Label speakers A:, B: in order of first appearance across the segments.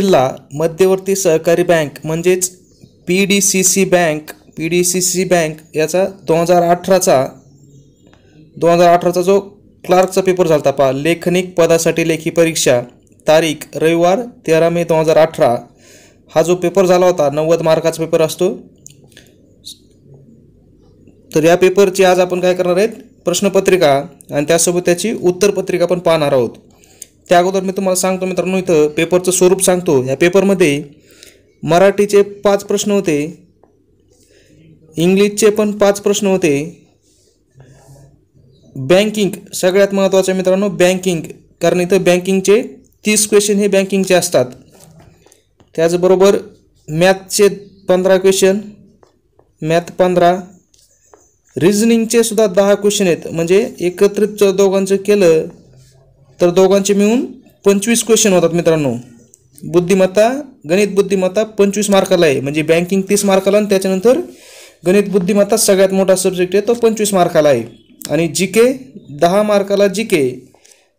A: जिल्हा मध्यवर्ती सहकारी बँक म्हणजेच P D C C bank P D C C bank याचा दोन हजार अठराचा दोन हजार अठराचा जो क्लार्कचा पेपर झाला होता पहा लेखनिक पदासाठी लेखी परीक्षा तारीख रविवार तेरा मे दोन हजार अठरा हा जो पेपर झाला होता नव्वद मार्काचा पेपर असतो तर या पेपरची आज आपण काय करणार आहेत प्रश्नपत्रिका आणि त्यासोबत त्याची उत्तरपत्रिका पण पाहणार आहोत त्या अगोदर मी तुम्हाला सांगतो मित्रांनो इथं पेपरचं स्वरूप सांगतो ह्या पेपरमध्ये मराठीचे पाच प्रश्न होते इंग्लिशचे पण पाच प्रश्न होते बँकिंग सगळ्यात महत्त्वाचं मित्रांनो बँकिंग कारण इथं बँकिंगचे तीस क्वेश्चन हे बँकिंगचे असतात त्याचबरोबर मॅथचे पंधरा क्वेश्चन मॅथ पंधरा रिजनिंगचे सुद्धा दहा क्वेश्चन आहेत म्हणजे एकत्रित दोघांचं केलं तर दोघांचे मिळून पंचवीस क्वेश्चन होतात मित्रांनो बुद्धिमत्ता गणित बुद्धिमत्ता पंचवीस मार्काला आहे म्हणजे बँकिंग तीस मार्काला आणि त्याच्यानंतर गणित बुद्धिमत्ता सगळ्यात मोठा सब्जेक्ट आहे तो पंचवीस मार्काला आहे आणि जी के दहा मार्काला जी के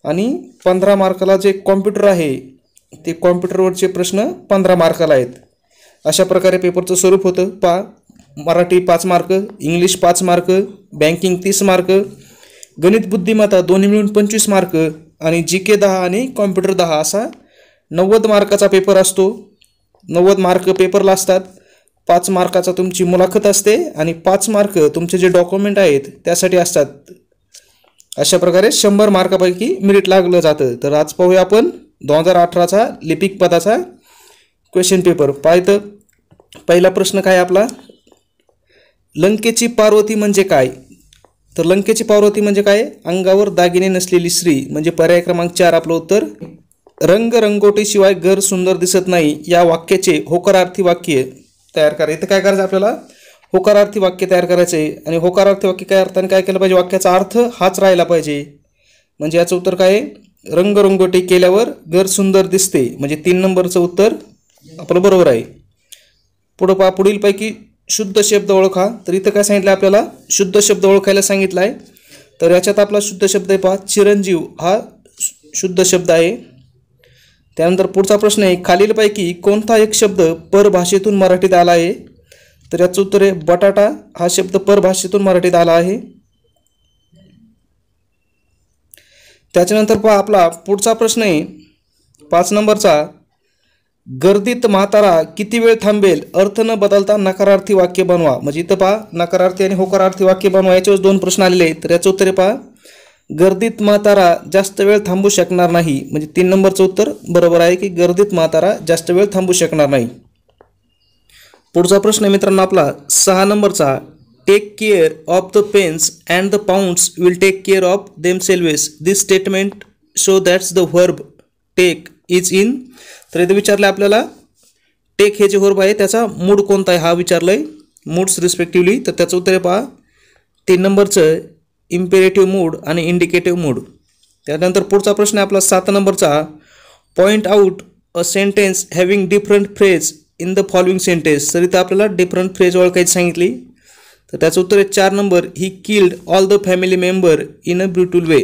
A: आणि पंधरा मार्काला जे कॉम्प्युटर आहे ते कॉम्प्युटरवरचे प्रश्न पंधरा मार्काला आहेत अशा प्रकारे पेपरचं स्वरूप होतं पा मराठी पाच मार्क इंग्लिश पाच मार्क बँकिंग तीस मार्क गणित बुद्धिमत्ता दोन्ही मिळून पंचवीस मार्क आणि जी के दहा आणि कॉम्प्युटर दहा असा नव्वद मार्काचा पेपर असतो नव्वद मार्क पेपरला असतात पाच मार्काचा तुमची मुलाखत असते आणि पाच मार्क तुमचे जे डॉक्युमेंट आहेत त्यासाठी असतात अशा प्रकारे शंभर मार्कापैकी मिरिट लागलं जातं तर आज पाहूया आपण दोन हजार अठराचा लिपिक पदाचा क्वेश्चन पेपर पाहतं पहिला प्रश्न काय आपला लंकेची पार्वती म्हणजे काय तर लंकेची पावती म्हणजे काय अंगावर दागिने नसलेली स्त्री म्हणजे पर्याय क्रमांक चार आपलं उत्तर रंग शिवाय घर सुंदर दिसत नाही या वाक्याचे होकारार्थी वाक्य तयार करा इथं काय करायचं आपल्याला होकारार्थी वाक्य तयार करायचे आणि होकारार्थी वाक्य काय अर्थाने काय केलं पाहिजे वाक्याचा अर्थ हाच राहिला पाहिजे म्हणजे याचं उत्तर काय आहे रंगरंगोटी केल्यावर घर सुंदर दिसते म्हणजे तीन नंबरचं उत्तर आपलं बरोबर आहे पुढं पा पुढीलपैकी शुद्ध शब्द ओळखा तर इथं काय सांगितलं आपल्याला शुद्ध शब्द ओळखायला सांगितलं आहे तर याच्यात आपला शुद्ध शब्द आहे पहा चिरंजीव हा शुद्ध शब्द आहे त्यानंतर पुढचा प्रश्न आहे खालीलपैकी कोणता एक शब्द परभाषेतून मराठीत आला आहे तर याचं उत्तर आहे बटाटा हा शब्द परभाषेतून मराठीत आला आहे त्याच्यानंतर पहा आपला पुढचा प्रश्न आहे पाच नंबरचा गर्दीत म्हातारा किती वेळ थांबेल अर्थ न बदलता नकारार्थी वाक्य बनवा म्हणजे इथं पहा नकारार्थी आणि होकारार्थी वाक्य बनवा याच्यावर दोन प्रश्न आलेले आहेत तर याचं उत्तर पहा गर्दीत म्हातारा जास्त वेळ थांबू शकणार नाही म्हणजे तीन नंबरचं उत्तर बरोबर आहे की गर्दीत म्हातारा जास्त वेळ थांबू शकणार नाही पुढचा प्रश्न मित्रांनो आपला सहा नंबरचा take care of the pence and the pounds will take care of themselves this statement show that's the verb take is in तर इथे विचारलं आपल्याला टेक हे जे होर्ब आहे त्याचा मूड कोणता आहे हा विचारला आहे मूड्स रिस्पेक्टिवली तर त्याचं उत्तर आहे पहा तीन नंबरचं इम्पेरेटिव्ह मूड आणि इंडिकेटिव्ह मूड त्यानंतर पुढचा प्रश्न आहे आपला सात नंबरचा point out a sentence having different phrase in the following sentence तर इथं आपल्याला डिफरंट फ्रेज ओळखायची सांगितली तर त्याचं उत्तर आहे चार number he killed all the family member in a brutal way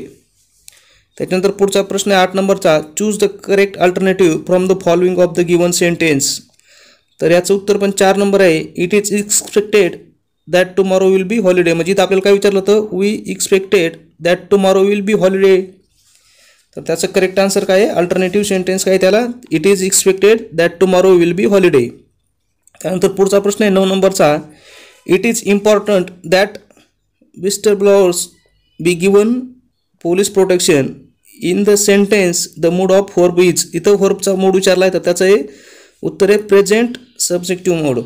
A: त्याच्यानंतर पुढचा प्रश्न आहे आठ नंबरचा choose the correct alternative from the following of the given sentence तर याचं उत्तर पण चार नंबर आहे it is expected that tomorrow will be holiday म्हणजे इथं आपल्याला काय विचारलं होतं we expected that tomorrow will be holiday तर त्याचं करेक्ट आन्सर काय आहे अल्टरनेटिव्ह सेंटेन्स काय त्याला it is expected that tomorrow will be holiday त्यानंतर पुढचा प्रश्न आहे नऊ नंबरचा it is important that Mister Blowers be given police protection in the sentence the mood of verb is इथं होर्बचा मूड विचारला आहे तर त्याचं हे उत्तर आहे प्रेझेंट सबजेक्टिव्ह मूड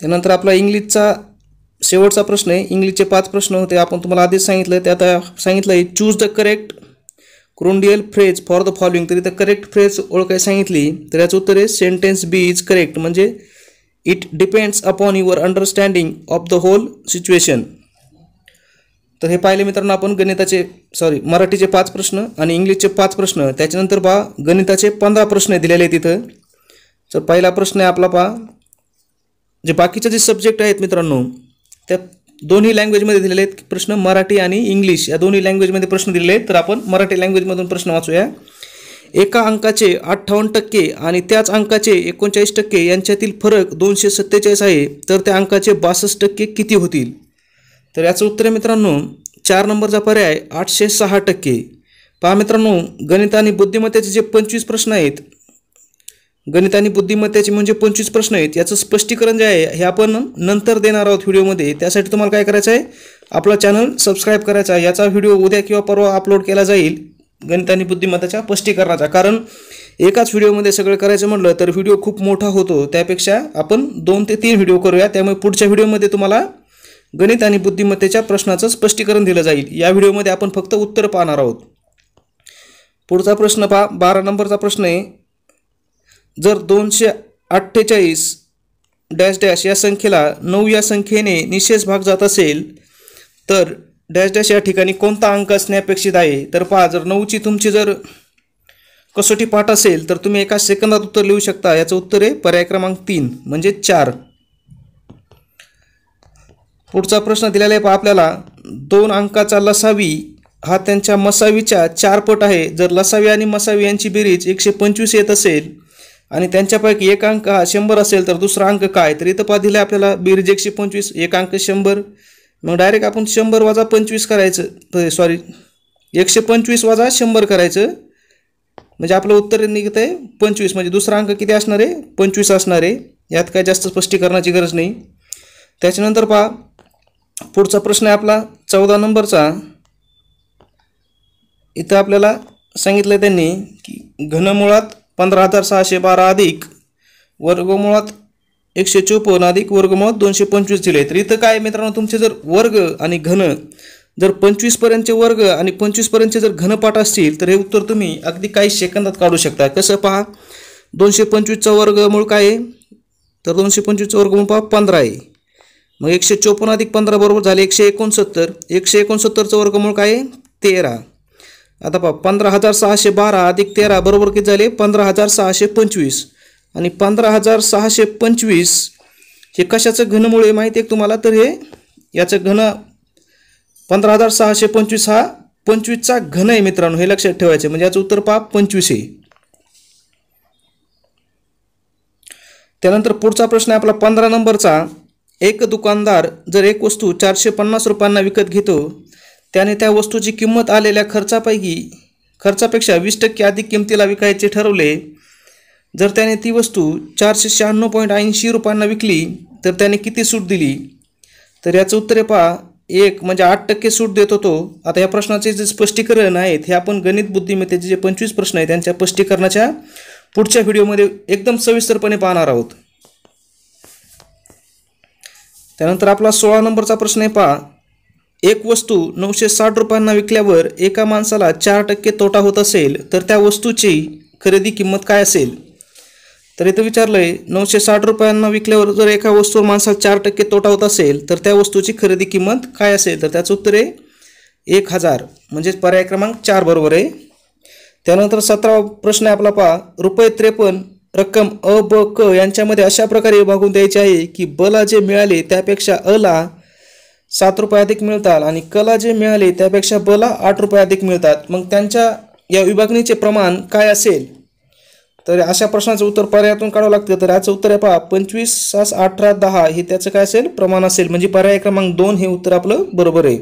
A: त्यानंतर आपला इंग्लिशचा शेवटचा प्रश्न आहे इंग्लिशचे पाच प्रश्न होते आपण तुम्हाला आधीच सांगितलं ते आता सांगितलं आहे choose the correct gerundial phrase for the following तर इथं करेक्ट फ्रेज ओळखाय सांगितली तर याचं उत्तर आहे सेंटेन्स बी इज करेक्ट म्हणजे it depends upon your understanding of the whole situation तर हे पाहिले मित्रांनो आपण गणिताचे सॉरी मराठीचे पाच प्रश्न आणि इंग्लिशचे पाच प्रश्न त्याच्यानंतर पहा गणिताचे पंधरा प्रश्न दिलेले आहेत इथं तर पहिला प्रश्न आहे आपला पहा जे बाकीचे जे सब्जेक्ट आहेत मित्रांनो त्या दोन्ही लँग्वेजमध्ये दिलेले आहेत प्रश्न मराठी आणि इंग्लिश या दोन्ही लँग्वेजमध्ये प्रश्न दिलेले आहेत तर आपण मराठी लँग्वेजमधून प्रश्न वाचूया एका अंकाचे अठ्ठावन्न टक्के आणि त्याच अंकाचे एकोणचाळीस टक्के यांच्यातील फरक दोनशे सत्तेचाळीस आहे तर त्या अंकाचे बासष्ट टक्के किती होतील तर याचं उत्तर आहे मित्रांनो चार नंबरचा पर्याय आठशे सहा टक्के पहा मित्रांनो गणित आणि बुद्धिमत्तेचे जे पंचवीस प्रश्न आहेत गणित आणि बुद्धिमत्तेचे म्हणजे पंचवीस प्रश्न आहेत याचं स्पष्टीकरण जे आहे हे आपण नंतर देणार आहोत व्हिडिओमध्ये त्यासाठी तुम्हाला काय करायचं आहे आपला चॅनल सबस्क्राईब करायचा आहे याचा व्हिडिओ उद्या किंवा परवा अपलोड केला जाईल गणित आणि बुद्धिमत्ताच्या स्पष्टीकरणाचा कारण एकाच व्हिडिओमध्ये सगळं करायचं म्हटलं तर व्हिडिओ खूप मोठा होतो त्यापेक्षा आपण दोन ते तीन व्हिडिओ करूया त्यामुळे पुढच्या व्हिडिओमध्ये तुम्हाला गणित आणि बुद्धिमत्तेच्या प्रश्नाचं स्पष्टीकरण दिलं जाईल या व्हिडिओमध्ये आपण फक्त उत्तर पाहणार आहोत पुढचा प्रश्न पहा बारा नंबरचा प्रश्न आहे जर दोनशे अठ्ठेचाळीस डॅश डॅश या संख्येला नऊ या संख्येने निशेष भाग जात असेल तर डॅश डॅश या ठिकाणी कोणता अंक असणे अपेक्षित आहे तर पहा जर नऊची तुमची जर कसोटी पाठ असेल तर तुम्ही एका सेकंदात उत्तर लिहू शकता याचं उत्तर आहे पर्याय क्रमांक तीन म्हणजे चार पुढचा प्रश्न दिलेला आहे पहा आपल्याला दोन अंकाचा लसावी हा त्यांच्या मसावीच्या चार पट आहे जर लसावी आणि मसावी यांची बेरीज एकशे पंचवीस येत असेल आणि त्यांच्यापैकी एक अंक हा शंभर असेल तर दुसरा अंक काय तर इथं पहा दिलं आपल्याला बेरीज एकशे पंचवीस एक अंक शंभर मग डायरेक्ट आपण शंभर वाजा पंचवीस करायचं सॉरी एकशे पंचवीस वाजा शंभर करायचं म्हणजे आपलं उत्तर निघत आहे पंचवीस म्हणजे दुसरा अंक किती असणार आहे पंचवीस असणार आहे यात काय जास्त स्पष्टीकरणाची गरज नाही त्याच्यानंतर पहा पुढचा प्रश्न आहे आपला चौदा नंबरचा इथं आपल्याला सांगितलं त्यांनी की घनमुळात पंधरा हजार सहाशे बारा अधिक वर्गमुळात एकशे चोपन्न अधिक वर्गमुळात दोनशे पंचवीस दिले तर इथं काय मित्रांनो तुमचे जर वर्ग आणि घन जर पंचवीसपर्यंतचे वर्ग आणि पंचवीसपर्यंतचे जर घनपाठ असतील तर हे उत्तर तुम्ही अगदी काही सेकंदात काढू शकता कसं पहा दोनशे पंचवीसचा वर्गमूळ काय आहे तर दोनशे पंचवीसचा वर्गमूळ पहा पंधरा आहे मग एकशे चोपन्न अधिक पंधरा बरोबर झाले एकशे एकोणसत्तर एकशे एकोणसत्तरचं वर्गमूळ काय तेरा आता पहा पंधरा हजार सहाशे बारा अधिक तेरा बरोबर किती झाले पंधरा हजार सहाशे पंचवीस आणि पंधरा हजार सहाशे पंचवीस हे कशाचं घनमुळे आहे माहिती आहे तुम्हाला तर हे याचं घन पंधरा हजार सहाशे पंचवीस हा पंचवीसचा घन आहे मित्रांनो हे लक्षात ठेवायचं म्हणजे याचं उत्तर पहा पंचवीस आहे त्यानंतर पुढचा प्रश्न आहे आपला पंधरा नंबरचा एक दुकानदार जर एक वस्तू चारशे पन्नास रुपयांना विकत घेतो त्याने त्या वस्तूची किंमत आलेल्या खर्चापैकी खर्चापेक्षा वीस टक्के अधिक किमतीला विकायचे ठरवले जर त्याने ती वस्तू चारशे शहाण्णव पॉईंट ऐंशी रुपयांना विकली तर त्याने किती सूट दिली तर याचं उत्तर पहा एक म्हणजे आठ टक्के सूट देत होतो आता या प्रश्नाचे जे स्पष्टीकरण आहेत हे आपण गणित बुद्धिमत्तेचे जे पंचवीस प्रश्न आहेत त्यांच्या स्पष्टीकरणाच्या पुढच्या व्हिडिओमध्ये एकदम सविस्तरपणे पाहणार आहोत त्यानंतर आपला सोळा नंबरचा प्रश्न आहे पहा एक वस्तू नऊशे साठ रुपयांना विकल्यावर एका माणसाला चार टक्के तोटा होत असेल तर त्या वस्तूची खरेदी किंमत काय असेल तर इथं विचारलं आहे नऊशे साठ रुपयांना विकल्यावर जर एका वस्तूवर माणसाला चार टक्के तोटा होत असेल तर त्या वस्तूची खरेदी किंमत काय असेल तर त्याचं उत्तर आहे एक हजार म्हणजेच पर्याय क्रमांक चार बरोबर आहे त्यानंतर सतरा प्रश्न आहे आपला पहा रुपये त्रेपन्न रक्कम अ ब क यांच्यामध्ये अशा प्रकारे विभागून द्यायची आहे की बला जे मिळाले त्यापेक्षा अला सात रुपये अधिक मिळतात आणि कला जे मिळाले त्यापेक्षा बला आठ रुपये अधिक मिळतात मग त्यांच्या या विभागणीचे प्रमाण काय असेल तर अशा प्रश्नाचं उत्तर पर्यायातून काढावं लागतं तर याचं उत्तर आहे पहा पंचवीस सास अठरा दहा हे त्याचं काय असेल प्रमाण असेल म्हणजे पर्याय क्रमांक दोन हे उत्तर आपलं बरोबर आहे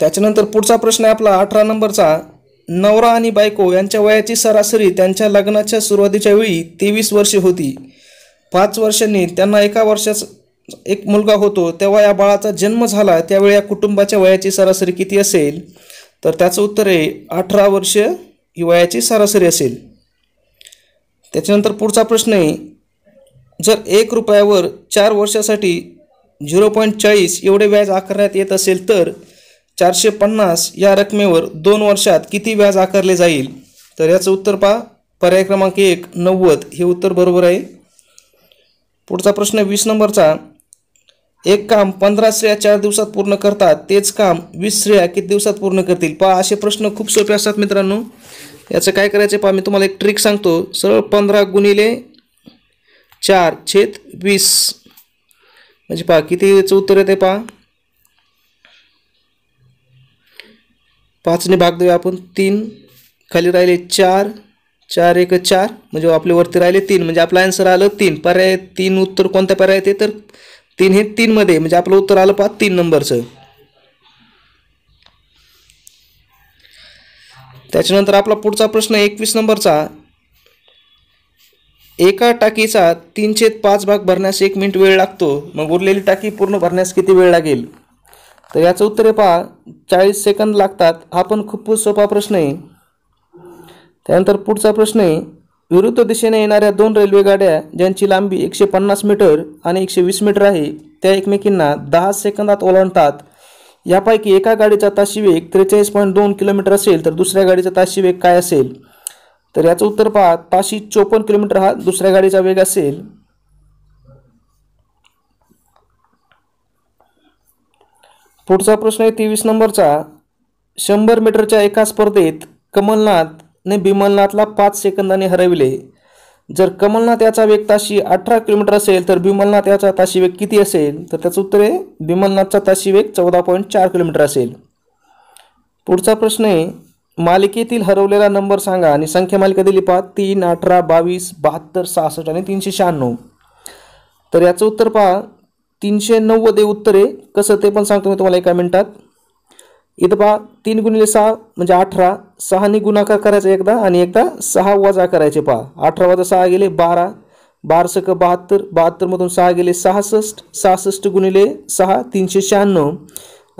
A: त्याच्यानंतर पुढचा प्रश्न आहे आपला अठरा नंबरचा नवरा आणि बायको यांच्या वयाची सरासरी त्यांच्या लग्नाच्या सुरुवातीच्या वेळी तेवीस वर्षे होती पाच वर्षांनी त्यांना एका वर्षाच एक मुलगा होतो तेव्हा या बाळाचा जन्म झाला त्यावेळी या कुटुंबाच्या वयाची सरासरी किती असेल तर त्याचं उत्तर आहे अठरा वर्ष ही वयाची सरासरी असेल त्याच्यानंतर पुढचा प्रश्न आहे जर एक रुपयावर चार वर्षासाठी झिरो पॉईंट चाळीस एवढे व्याज आकारण्यात येत असेल तर चारशे पन्नास या रकमेवर दोन वर्षात किती व्याज आकारले जाईल तर याचं उत्तर पहा पर्याय क्रमांक एक नव्वद हे उत्तर बरोबर आहे पुढचा प्रश्न वीस नंबरचा एक काम पंधरा श्रेया चार दिवसात पूर्ण करतात तेच काम वीस श्रेया किती दिवसात पूर्ण करतील पहा असे प्रश्न खूप सोपे असतात मित्रांनो याचं काय करायचं पहा मी तुम्हाला एक ट्रिक सांगतो सरळ पंधरा गुणिले चार छेद वीस म्हणजे पहा किती याचं उत्तर येते पहा पाचने भाग देऊया आपण तीन खाली राहिले चार चार एक चार म्हणजे आपले वरती राहिले तीन म्हणजे आपलं आन्सर आलं तीन पर्याय तीन उत्तर कोणत्या पर्याय येते तर तीन हे तीनमध्ये म्हणजे आपलं उत्तर आलं पाच तीन नंबरचं त्याच्यानंतर आपला पुढचा प्रश्न एकवीस नंबरचा एका टाकीचा तीनशे पाच भाग भरण्यास एक मिनिट वेळ लागतो मग उरलेली टाकी पूर्ण भरण्यास किती वेळ लागेल तर याचं आहे पहा चाळीस सेकंद लागतात हा पण खूपच सोपा प्रश्न आहे त्यानंतर पुढचा प्रश्न आहे विरुद्ध दिशेने येणाऱ्या दोन रेल्वेगाड्या ज्यांची लांबी एकशे पन्नास मीटर आणि एकशे वीस मीटर आहे त्या एकमेकींना दहा सेकंदात ओलांडतात यापैकी एका गाडीचा ताशी वेग त्रेचाळीस पॉईंट दोन किलोमीटर असेल तर दुसऱ्या गाडीचा ताशी वेग काय असेल तर याचं उत्तर पहा ताशी चोपन्न किलोमीटर हा दुसऱ्या गाडीचा वेग असेल पुढचा प्रश्न आहे तेवीस नंबरचा शंभर मीटरच्या एका स्पर्धेत कमलनाथने बिमलनाथला पाच सेकंदाने हरविले जर कमलनाथ याचा वेग ताशी अठरा किलोमीटर असेल तर बिमलनाथ याचा ताशी वेग किती असेल तर त्याचं उत्तर आहे बिमलनाथचा ताशी वेग चौदा पॉईंट चार किलोमीटर असेल पुढचा प्रश्न आहे मालिकेतील हरवलेला नंबर सांगा आणि संख्या मालिका दिली पहा तीन अठरा बावीस बहात्तर सहासष्ट आणि तीनशे शहाण्णव तर याचं उत्तर पहा तीनशे नव्वद आहे उत्तर आहे कसं ते पण सांगतो मी तुम्हाला एका मिनटात इथं पहा तीन गुणिले सहा म्हणजे अठरा सहाने गुणाकार करायचा एकदा आणि एकदा सहा वजा करायचे पहा अठरा वजा सहा गेले बारा बारसक बहात्तर बहात्तरमधून सहा गेले सहासष्ट सहासष्ट गुणिले सहा तीनशे शहाण्णव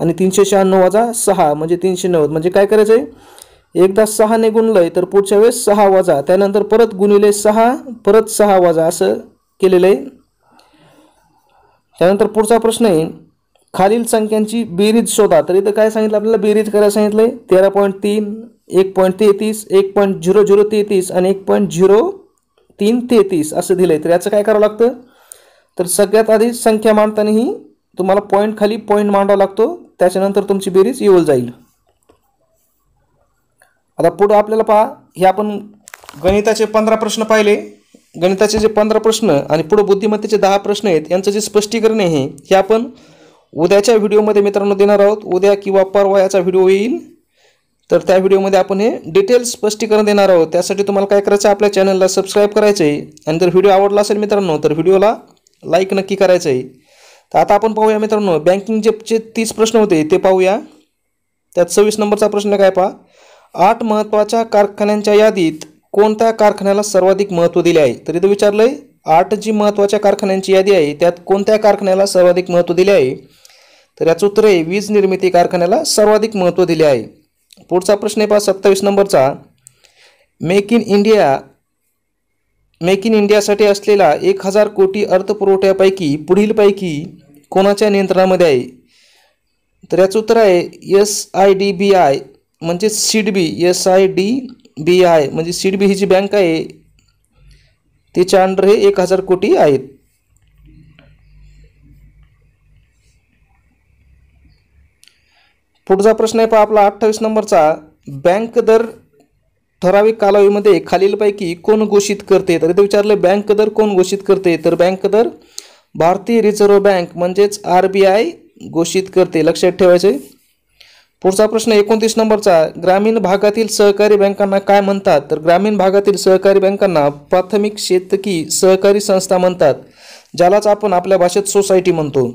A: आणि तीनशे शहाण्णव वजा सहा म्हणजे तीनशे नव्वद म्हणजे काय करायचं आहे एकदा सहाने गुणलंय तर पुढच्या वेळेस सहा वजा त्यानंतर परत गुणिले सहा परत सहा वजा असं केलेलं आहे त्यानंतर पुढचा प्रश्न आहे खालील संख्यांची बेरीज शोधा तर इथं काय सांगितलं आपल्याला बेरीज करायला सांगितलं आहे तेरा पॉईंट तीन एक पॉईंट तेहतीस एक पॉईंट झिरो झिरो तेहतीस आणि एक पॉईंट झिरो तीन तेहतीस असं दिलं आहे तर याचं काय करावं लागतं तर सगळ्यात आधी संख्या मांडतानाही तुम्हाला पॉईंट खाली पॉईंट मांडावा लागतो त्याच्यानंतर तुमची बेरीज येऊन जाईल आता पुढं आपल्याला पहा हे आपण गणिताचे पंधरा प्रश्न पाहिले गणिताचे जे पंधरा प्रश्न आणि पुढं बुद्धिमत्तेचे दहा प्रश्न आहेत यांचं जे स्पष्टीकरण आहे हे आपण उद्याच्या व्हिडिओमध्ये मित्रांनो देणार आहोत उद्या किंवा परवा याचा व्हिडिओ येईल तर त्या व्हिडिओमध्ये आपण हे डिटेल्स स्पष्टीकरण देणार आहोत त्यासाठी तुम्हाला काय करायचं आपल्या चॅनलला सबस्क्राईब करायचं आहे आणि जर व्हिडिओ आवडला असेल मित्रांनो तर व्हिडिओला लाईक नक्की करायचं आहे तर आता आपण पाहूया मित्रांनो बँकिंगचे जे तीस प्रश्न होते ते पाहूया त्यात सव्वीस नंबरचा प्रश्न काय पहा आठ महत्त्वाच्या कारखान्यांच्या यादीत कोणत्या कारखान्याला सर्वाधिक महत्त्व दिले आहे तर इथं विचारलं आहे आठ जी महत्त्वाच्या कारखान्यांची यादी आहे त्यात कोणत्या कारखान्याला सर्वाधिक महत्त्व दिले आहे तर याचं उत्तर आहे वीज निर्मिती कारखान्याला सर्वाधिक महत्त्व दिले आहे पुढचा प्रश्न आहे पहा सत्तावीस नंबरचा make in India make in इंडियासाठी असलेला एक हजार कोटी अर्थपुरवठ्यापैकी पुढीलपैकी कोणाच्या नियंत्रणामध्ये आहे तर याचं उत्तर आहे S I D B I म्हणजेच C B S I D B I म्हणजे सीड बी ही जी बँक आहे तिच्या अंडर हे एक हजार कोटी आहेत पुढचा प्रश्न आहे पहा आपला अठ्ठावीस नंबरचा बँक दर ठराविक कालावधीमध्ये खालीलपैकी कोण घोषित करते तर इथे विचारलं बँक दर कोण घोषित करते तर बँक दर भारतीय रिझर्व्ह बँक म्हणजेच आर बी आय घोषित करते लक्षात ठेवायचे पुढचा प्रश्न एकोणतीस नंबरचा ग्रामीण भागातील सहकारी बँकांना काय म्हणतात तर ग्रामीण भागातील सहकारी बँकांना प्राथमिक शेतकी सहकारी संस्था म्हणतात ज्यालाच आपण आपल्या भाषेत सोसायटी म्हणतो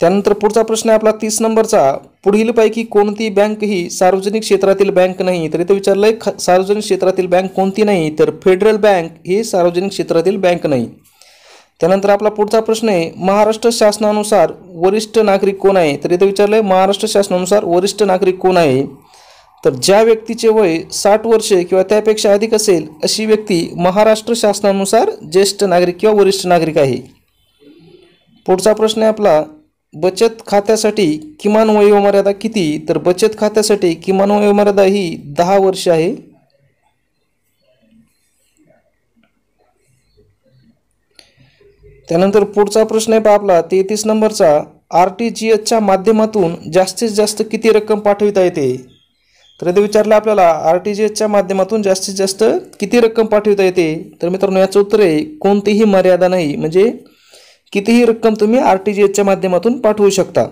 A: त्यानंतर पुढचा प्रश्न आहे आपला तीस नंबरचा पुढीलपैकी कोणती बँक ही सार्वजनिक क्षेत्रातील बँक नाही तर इथे विचारलंय सार्वजनिक क्षेत्रातील बँक कोणती नाही तर फेडरल बँक ही सार्वजनिक क्षेत्रातील बँक नाही त्यानंतर आपला पुढचा प्रश्न आहे महाराष्ट्र शासनानुसार वरिष्ठ नागरिक कोण आहे तर इथं विचारलं आहे महाराष्ट्र शासनानुसार वरिष्ठ नागरिक कोण आहे तर ज्या व्यक्तीचे वय साठ वर्षे किंवा त्यापेक्षा अधिक असेल अशी व्यक्ती महाराष्ट्र शासनानुसार ज्येष्ठ नागरिक किंवा वरिष्ठ नागरिक आहे पुढचा प्रश्न आहे आपला बचत खात्यासाठी किमान वयोमर्यादा किती तर बचत खात्यासाठी किमान वयोमर्यादा ही दहा वर्षे आहे त्यानंतर पुढचा प्रश्न आहे पहा आपला तेहतीस नंबरचा आर टी जी एसच्या माध्यमातून जास्तीत जास्त किती रक्कम पाठविता येते तर ते विचारलं आपल्याला आर टी जी एसच्या माध्यमातून जास्तीत जास्त किती रक्कम पाठविता येते तर मित्रांनो याचं उत्तर आहे कोणतीही मर्यादा नाही म्हणजे कितीही रक्कम तुम्ही आर टी जी एसच्या माध्यमातून पाठवू शकता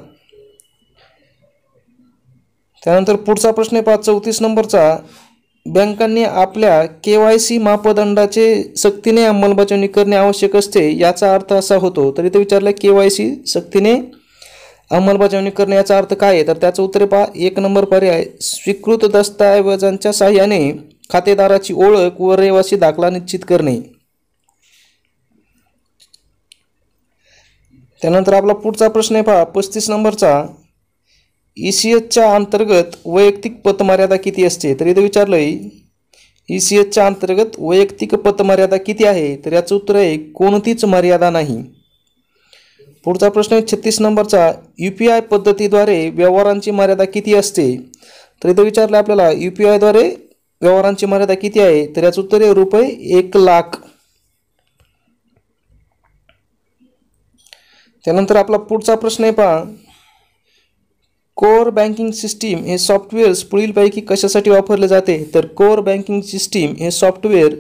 A: त्यानंतर पुढचा प्रश्न आहे पाच चौतीस नंबरचा बँकांनी आपल्या के वाय सी मापदंडाचे सक्तीने अंमलबजावणी करणे आवश्यक असते याचा अर्थ असा होतो तर इथे विचारलं के वाय सी सक्तीने अंमलबजावणी करणे याचा अर्थ काय आहे तर त्याचं उत्तरे पहा एक नंबर पर्याय स्वीकृत दस्तऐवजांच्या साह्याने खातेदाराची ओळख व रहिवासी दाखला निश्चित करणे त्यानंतर आपला पुढचा प्रश्न आहे पहा पस्तीस नंबरचा ई सी एचच्या अंतर्गत वैयक्तिक पतमर्यादा किती असते तर इथं विचारलं ई सी एचच्या अंतर्गत वैयक्तिक पतमर्यादा किती आहे तर याचं उत्तर आहे कोणतीच मर्यादा नाही पुढचा प्रश्न आहे छत्तीस नंबरचा यू पी आय पद्धतीद्वारे व्यवहारांची मर्यादा किती असते तर इथं विचारलं आपल्याला यू पी आयद्वारे व्यवहारांची मर्यादा किती आहे तर याचं उत्तर आहे रुपये एक लाख त्यानंतर आपला पुढचा प्रश्न आहे पहा कोर बँकिंग सिस्टीम हे सॉफ्टवेअर्स पुढीलपैकी कशासाठी वापरले जाते तर कोर बँकिंग सिस्टीम हे सॉफ्टवेअर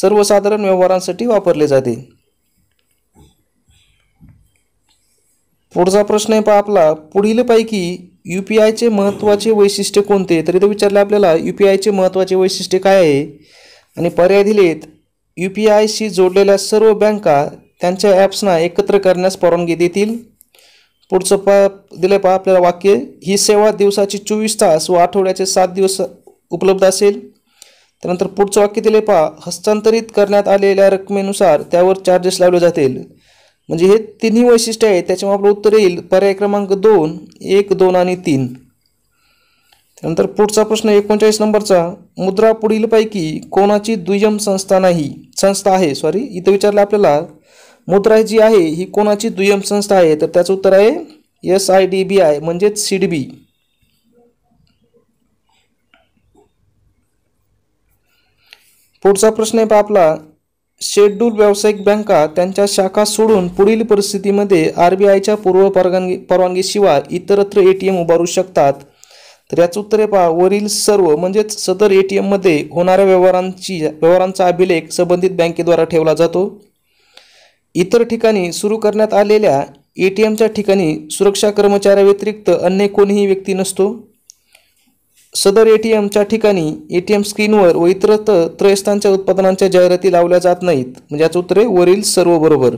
A: सर्वसाधारण व्यवहारांसाठी वापरले जाते पुढचा प्रश्न आहे पहा आपला पुढीलपैकी यू पी आयचे महत्त्वाचे वैशिष्ट्य कोणते तर इथं विचारले आपल्याला यू पी आयचे महत्त्वाचे वैशिष्ट्य काय आहे आणि पर्याय दिलेत यू पी आयशी जोडलेल्या सर्व बँका त्यांच्या ॲप्सना एकत्र करण्यास परवानगी देतील पुढचं पा दिलं पहा आपल्याला वाक्य ही सेवा दिवसाची चोवीस तास व आठवड्याचे सात दिवस उपलब्ध असेल त्यानंतर पुढचं वाक्य दिले पहा हस्तांतरित करण्यात आलेल्या रकमेनुसार त्यावर चार्जेस लावले जातील म्हणजे हे तिन्ही वैशिष्ट्य आहे त्याच्यामुळे आपलं उत्तर येईल पर्याय क्रमांक दोन एक दोन आणि तीन त्यानंतर पुढचा प्रश्न एकोणचाळीस नंबरचा मुद्रा पुढीलपैकी कोणाची दुय्यम संस्था नाही संस्था आहे सॉरी इथं विचारलं आपल्याला मुद्रा जी आहे ही कोणाची दुय्यम संस्था आहे तर त्याचं उत्तर आहे S I D B I म्हणजेच सी डी बी पुढचा प्रश्न आहे आपला शेड्यूल व्यावसायिक बँका त्यांच्या शाखा सोडून पुढील परिस्थितीमध्ये आर बी आयच्या पूर्व परवानगी परवानगीशिवाय इतरत्र ए टी एम उभारू शकतात तर याचं उत्तर आहे पहा वरील सर्व म्हणजेच सदर ए टी एममध्ये होणाऱ्या व्यवहारांची व्यवहारांचा अभिलेख संबंधित बँकेद्वारा ठेवला जातो इतर ठिकाणी सुरू करण्यात आलेल्या ए टी एमच्या ठिकाणी सुरक्षा कर्मचाऱ्या व्यतिरिक्त अन्य कोणीही व्यक्ती नसतो सदर ए टी एमच्या ठिकाणी ए टी एम स्क्रीनवर व इतरत्र त्रयस्थांच्या उत्पादनांच्या जाहिराती लावल्या जात नाहीत म्हणजे याचं उत्तरे वरील सर्व बरोबर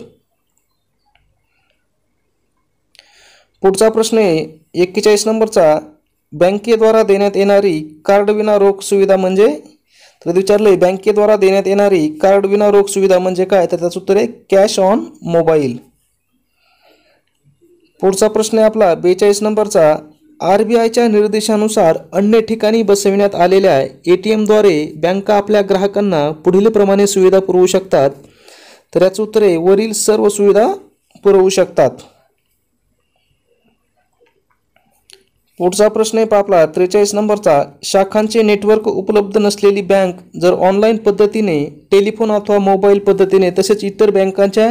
A: पुढचा प्रश्न आहे एक्केचाळीस नंबरचा बँकेद्वारा देण्यात येणारी कार्डविना रोख सुविधा म्हणजे तर विचारलं आहे बँकेद्वारा देण्यात येणारी कार्ड विना रोख सुविधा म्हणजे काय तर त्याचं उत्तर आहे कॅश ऑन मोबाईल पुढचा प्रश्न आहे आपला बेचाळीस नंबरचा आर बी आयच्या निर्देशानुसार अन्य ठिकाणी बसविण्यात आलेल्या ए टी एमद्वारे बँका आपल्या ग्राहकांना पुढीलप्रमाणे सुविधा पुरवू शकतात तर याचं उत्तर आहे वरील सर्व सुविधा पुरवू शकतात पुढचा प्रश्न आहे आपला त्रेचाळीस नंबरचा शाखांचे नेटवर्क उपलब्ध नसलेली बँक जर ऑनलाईन पद्धतीने टेलिफोन अथवा मोबाईल पद्धतीने तसेच इतर बँकांच्या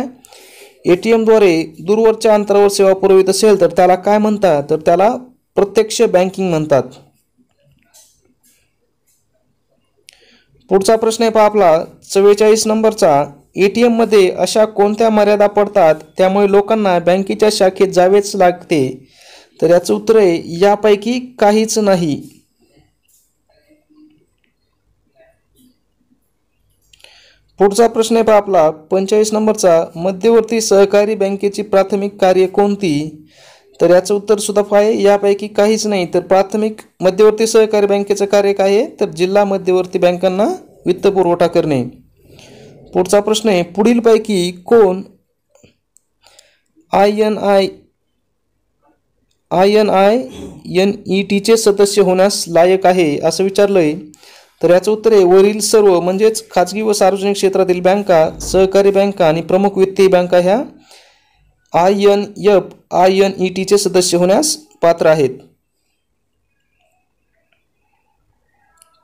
A: ए टी एमद्वारे दूरवरच्या अंतरावर सेवा पुरवित असेल तर त्याला काय म्हणतात तर त्याला प्रत्यक्ष बँकिंग म्हणतात पुढचा प्रश्न आहे पहा आपला चव्वेचाळीस नंबरचा ए टी एममध्ये अशा कोणत्या मर्यादा पडतात त्यामुळे लोकांना बँकेच्या शाखेत जावेच लागते तर याचं उत्तर आहे यापैकी काहीच नाही पुढचा प्रश्न आहे पहा आपला पंचेचाळीस नंबरचा मध्यवर्ती सहकारी बँकेची प्राथमिक कार्य कोणती तर याचं उत्तर सुद्धा आहे यापैकी काहीच नाही तर प्राथमिक मध्यवर्ती सहकारी बँकेचं कार्य काय आहे तर जिल्हा मध्यवर्ती बँकांना वित्तपुरवठा करणे पुढचा प्रश्न आहे पुढीलपैकी कोण I N I I N I N E टीचे सदस्य होण्यास लायक आहे असं विचारलंय तर याचं उत्तर आहे वरील सर्व म्हणजेच खाजगी व सार्वजनिक क्षेत्रातील बँका सहकारी बँका आणि प्रमुख वित्तीय बँका ह्या I N F I N E टीचे सदस्य होण्यास पात्र आहेत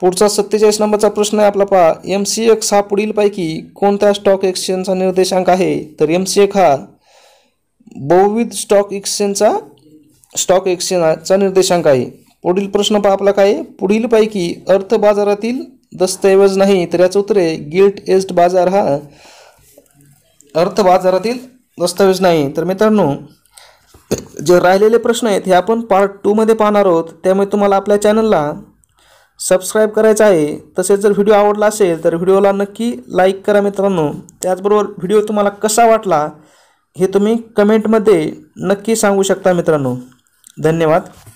A: पुढचा सत्तेचाळीस नंबरचा प्रश्न आहे आपला पहा एम सी एक्स हा पुढीलपैकी कोणत्या स्टॉक एक्सचेंजचा निर्देशांक आहे तर एम सी एक हा बहुविध स्टॉक एक्सचेंजचा स्टॉक एक्सचेंजचा निर्देशांक आहे पुढील प्रश्न पहा आपला काय पुढीलपैकी अर्थ बाजारातील दस्तऐवज नाही तर याचं उत्तर आहे गिल्ट एस्ट बाजार हा अर्थ बाजारातील दस्तऐवज नाही तर मित्रांनो जे राहिलेले प्रश्न आहेत हे आपण पार्ट टूमध्ये पाहणार आहोत त्यामुळे तुम्हाला आपल्या चॅनलला सबस्क्राईब करायचं आहे तसेच जर व्हिडिओ आवडला असेल तर व्हिडिओला नक्की लाईक करा मित्रांनो त्याचबरोबर व्हिडिओ तुम्हाला कसा वाटला हे तुम्ही कमेंटमध्ये नक्की सांगू शकता मित्रांनो धन्यवाद